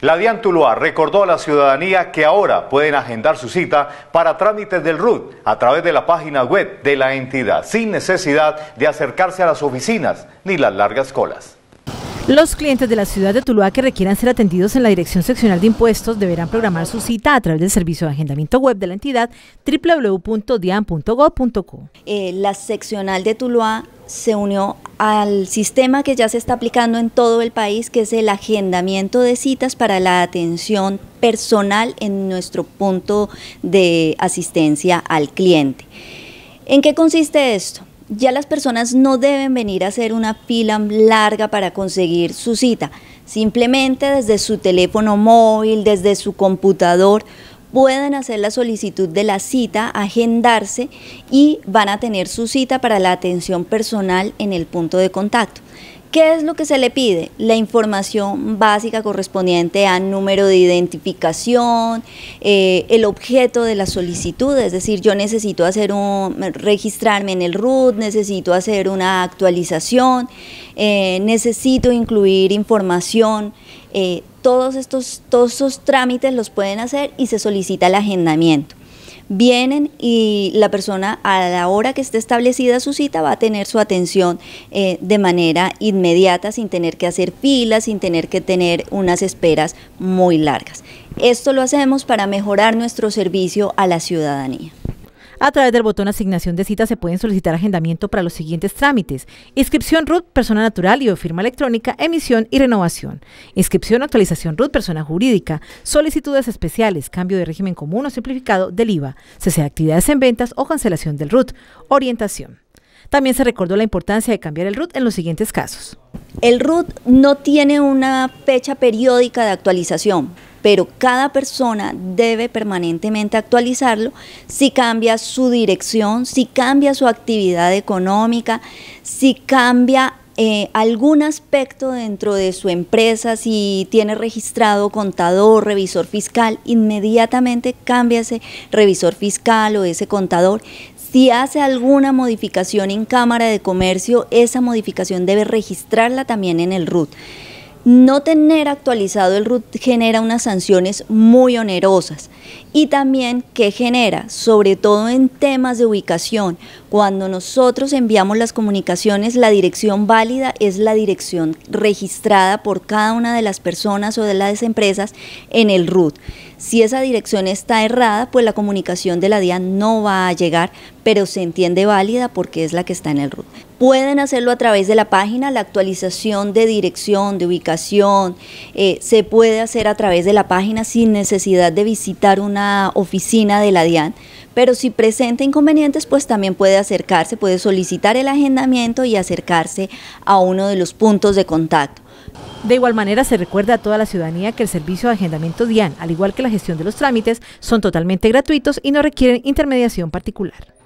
La DIAN Tuluá recordó a la ciudadanía que ahora pueden agendar su cita para trámites del RUT a través de la página web de la entidad, sin necesidad de acercarse a las oficinas ni las largas colas. Los clientes de la ciudad de Tuluá que requieran ser atendidos en la Dirección Seccional de Impuestos deberán programar su cita a través del servicio de agendamiento web de la entidad www.dian.gov.co. Eh, la seccional de Tuluá se unió al sistema que ya se está aplicando en todo el país, que es el agendamiento de citas para la atención personal en nuestro punto de asistencia al cliente. ¿En qué consiste esto? ya las personas no deben venir a hacer una fila larga para conseguir su cita. Simplemente desde su teléfono móvil, desde su computador, pueden hacer la solicitud de la cita, agendarse y van a tener su cita para la atención personal en el punto de contacto. ¿Qué es lo que se le pide? La información básica correspondiente al número de identificación, eh, el objeto de la solicitud, es decir, yo necesito hacer un, registrarme en el RUT, necesito hacer una actualización, eh, necesito incluir información. Eh, todos estos, todos esos trámites los pueden hacer y se solicita el agendamiento vienen y la persona a la hora que esté establecida su cita va a tener su atención eh, de manera inmediata, sin tener que hacer filas, sin tener que tener unas esperas muy largas. Esto lo hacemos para mejorar nuestro servicio a la ciudadanía. A través del botón asignación de cita se pueden solicitar agendamiento para los siguientes trámites. Inscripción RUT, persona natural y o firma electrónica, emisión y renovación. Inscripción actualización RUT, persona jurídica. Solicitudes especiales, cambio de régimen común o simplificado del IVA. Cese de actividades en ventas o cancelación del RUT. Orientación. También se recordó la importancia de cambiar el RUT en los siguientes casos. El RUT no tiene una fecha periódica de actualización, pero cada persona debe permanentemente actualizarlo si cambia su dirección, si cambia su actividad económica, si cambia eh, algún aspecto dentro de su empresa, si tiene registrado contador, revisor fiscal, inmediatamente cámbiase revisor fiscal o ese contador. Si hace alguna modificación en Cámara de Comercio, esa modificación debe registrarla también en el RUT. No tener actualizado el RUT genera unas sanciones muy onerosas y también que genera, sobre todo en temas de ubicación, cuando nosotros enviamos las comunicaciones, la dirección válida es la dirección registrada por cada una de las personas o de las empresas en el RUT. Si esa dirección está errada, pues la comunicación de la DIAN no va a llegar, pero se entiende válida porque es la que está en el RUT. Pueden hacerlo a través de la página, la actualización de dirección, de ubicación, eh, se puede hacer a través de la página sin necesidad de visitar una oficina de la DIAN, pero si presenta inconvenientes, pues también puede acercarse, puede solicitar el agendamiento y acercarse a uno de los puntos de contacto. De igual manera, se recuerda a toda la ciudadanía que el servicio de agendamiento DIAN, al igual que la gestión de los trámites, son totalmente gratuitos y no requieren intermediación particular.